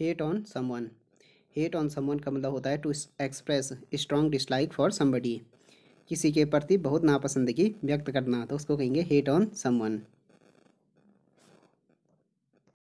hate on someone hate on someone का मतलब होता है to express strong dislike for somebody किसी के प्रति बहुत नापसंदगी व्यक्त करना तो उसको कहेंगे हेट ऑन समवन